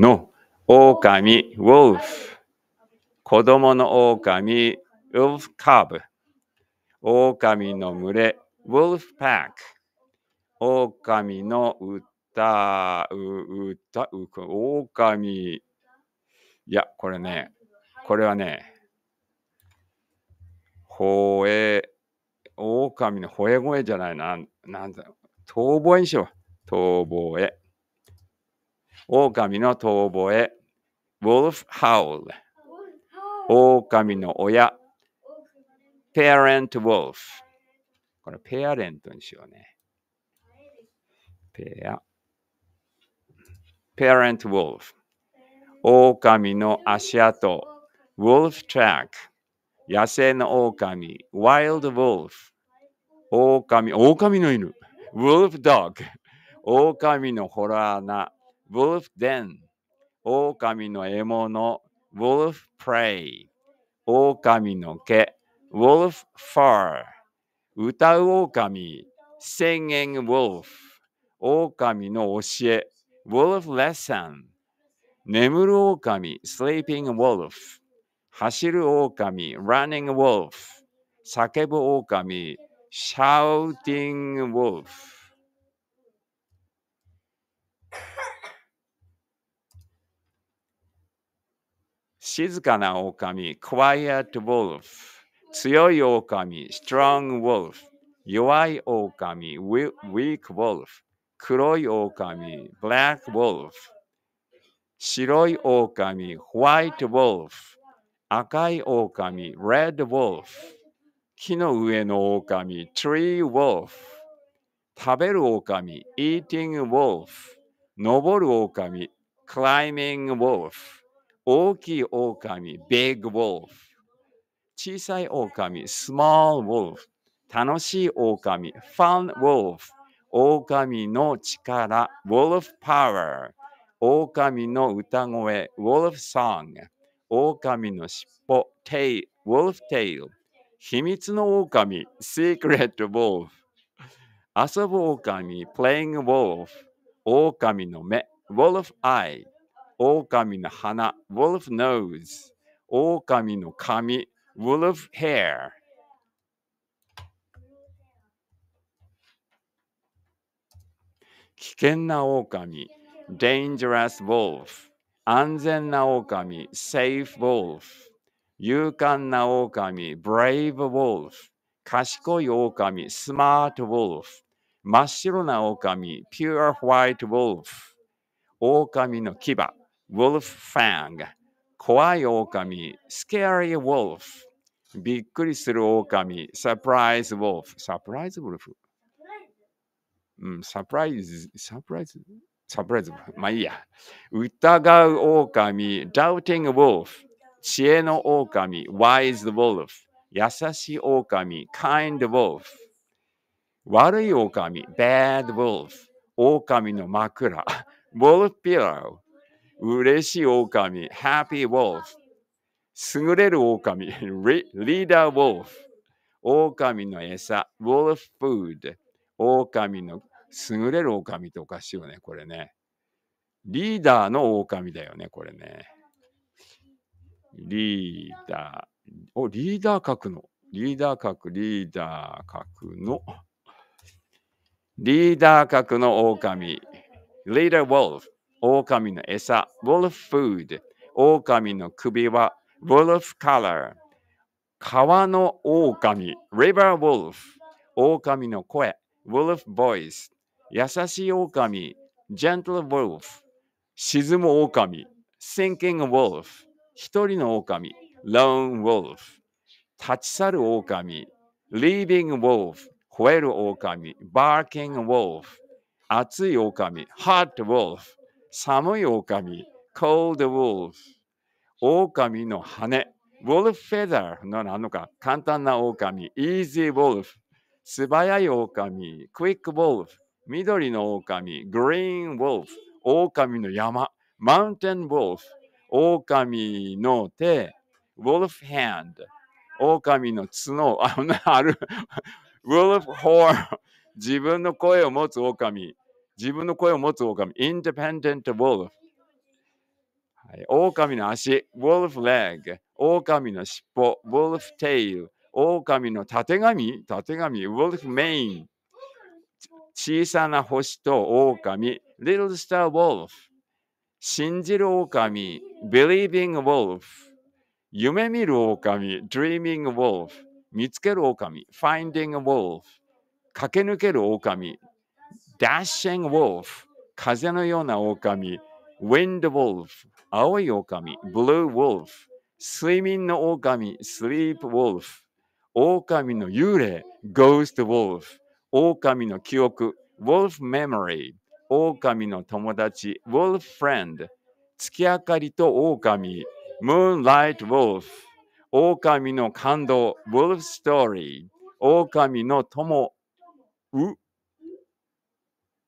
の狼、ウォルフ。子供の狼、ウォルフカーブ。狼の群れ、ウォルフパック。狼の歌、う、歌、う、狼。いや、これね、これはね、ほえ、狼の吠え声じゃないな。なんだろう。遠ぼえにしよう。遠吠え。狼の遠吠え、wolf howl。狼の親、parent wolf。これ、ペアレントにしようね。ペア。parent wolf。狼の足跡、wolf track。野生の狼、wild wolf。狼、狼の犬、wolf dog。狼のホラーな wolf den 狼の獲物 wolf prey 狼の毛 wolf far 歌う狼 singing wolf 狼の教え wolf lesson 眠る狼 sleeping wolf 走る狼 running wolf 叫ぶ狼 shouting wolf 静かな狼、quiet wolf。強い狼、strong wolf。弱い狼、weak wolf。黒い狼、black wolf。白い狼、white wolf。赤い狼、red wolf。木の上の狼、tree wolf。食べる狼、eating wolf。登る狼、climbing wolf。大きい狼、big wolf。小さい狼、small wolf。楽しい狼、fun wolf。狼の力、wolf power。狼の歌声、wolf song。狼の尻尾、tail、wolf tail。秘密の狼、secret wolf。遊ぶ狼、playing wolf。狼の目、wolf eye。狼の鼻、wolf nose、狼の髪、wolf hair。危険な狼、dangerous wolf。安全な狼、safe wolf。勇敢な狼、brave wolf。賢い狼、smart wolf。真っ白な狼、pure white wolf。狼の牙、Wolffang 怖い狼 Scary Wolf びっくりする狼 Surprise Wolf Surprise Wolf s s u r r p i うん、サ r ライズ、s プライ r サプライズ、まあいいや。疑う狼 Doubting Wolf 知恵の狼 Wise Wolf 優しい狼 Kind Wolf 悪い狼 Bad Wolf 狼の枕 Wolf Pillow 嬉しい狼、happy wolf。優れる狼、リーダー wolf。狼の餌、wolf food。狼の優れる狼っておかしいよね、これね。リーダーの狼だよね、これね。リーダー。お、リーダー格の。リーダー格、リーダー格の。リーダー格の狼。リーダーウォー。フ。狼の餌、wolf food。狼の首は wolf color。川の狼、river wolf。狼の声、wolf voice。優しい狼、gentle wolf。沈む狼、sinking wolf。一人の狼、lone wolf。立ち去る狼、leaving wolf。吠える狼、barking wolf。熱い狼、hot wolf。寒い狼、cold wolf、狼の羽、wolf feather のなのか、簡単な狼、easy wolf、素早い狼、quick wolf、緑の狼、green wolf、狼の山、mountain wolf、狼の手、wolf hand、狼の角、あ、ある、wolf horn、自分の声を持つ狼、自分の声を持つ狼、independent wolf。はい、狼の足、wolf leg。狼の尻尾、wolf tail。狼のたてがみ、たてがみ、wolf mane。小さな星と狼、little star wolf。信じる狼、believing wolf。夢見る狼、dreaming wolf。見つける狼、finding wolf。駆け抜ける狼、dashing wolf 風のような狼 wind wolf 青い狼 blue wolf 睡眠の狼 sleep wolf 狼の幽霊 ghost wolf 狼の記憶 wolf memory 狼の友達 wolf friend 月明かりと狼 moonlight wolf 狼の感動 wolf story 狼の友う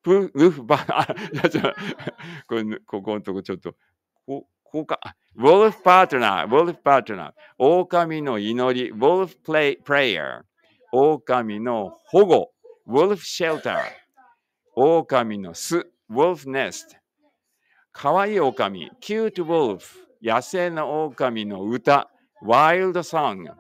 プヌ フバー、あ、や、じゃ これ、ここのとこちょっと、こ、こか、ウォルフパートナー、ウォルフパートナー、狼の祈り、ウォルフプレイ、プレイヤー、狼の保護、ウォルフシェルター、狼の巣、ウォルフネスト、かわいい狼、キュートウォルフ、野生の狼の歌、ワイルドソング、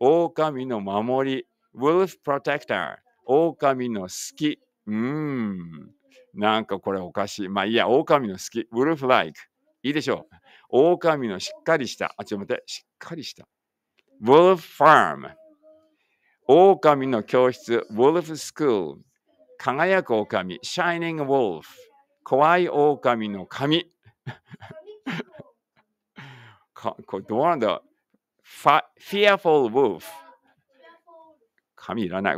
狼の守り、ウォルフプロテクター、狼の好き、うーん。なんかこれおかしい。まあいいや、狼の好き。ウルフライク。いいでしょう。狼のしっかりした。あ、ちょっと待って。しっかりした。ウルフファーム。狼の教室。ウルフスクール。輝く狼。shining wolf。怖い狼の髪。かこれどうなんだファ ?fearful wolf。髪いらない。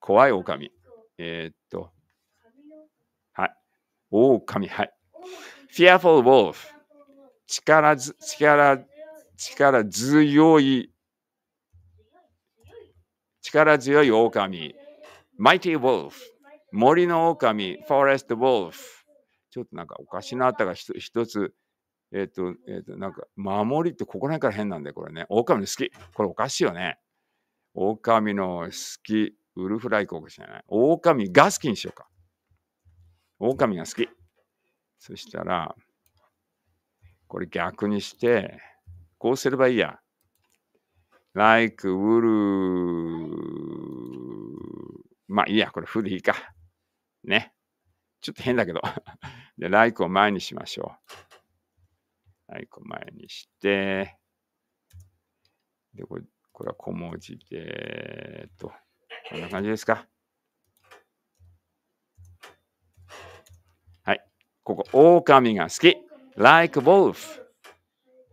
怖い狼。えー、っと、はい。オオカミ、はい。fearful wolf。力ず、力、力強い、力強いミ。mighty wolf。森のオオ狼、forest wolf。ちょっとなんかおかしなあったが一つ、えっ、と、えっ、と、なんか、守りってここら辺から変なんだよ、これね。オオ狼の好き。これおかしいよね。狼の好き。ウルフライコーか知らない。狼が好きにしようか。狼が好き。そしたら、これ逆にして、こうすればいいや。like, ウル、まあいいや、これフでいいか。ね。ちょっと変だけど。で、like を前にしましょう。like を前にして、で、これこれは小文字で、えっと。こんな感じですか。はい。ここ、狼が好き。like wolf。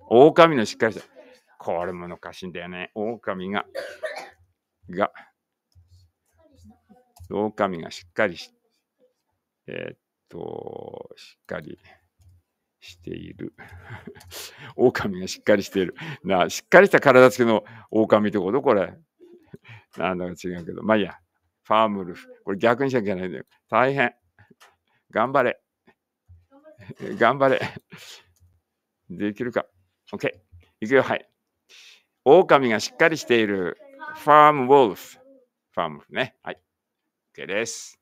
狼のしっかりした。これもかしいんだよね。狼が、が、狼がしっかりし、えー、っと、しっかりしている。狼がしっかりしている。な、しっかりした体つきの狼ってことこれ。なんだか違うけど、まあいいや、ファームルフ。これ逆にしなきゃいけないんだよ。大変。頑張れ。頑張れ。できるか。OK。いくよ、はい。狼がしっかりしているファームウォルフ。ファームウォルフね。はい。OK です。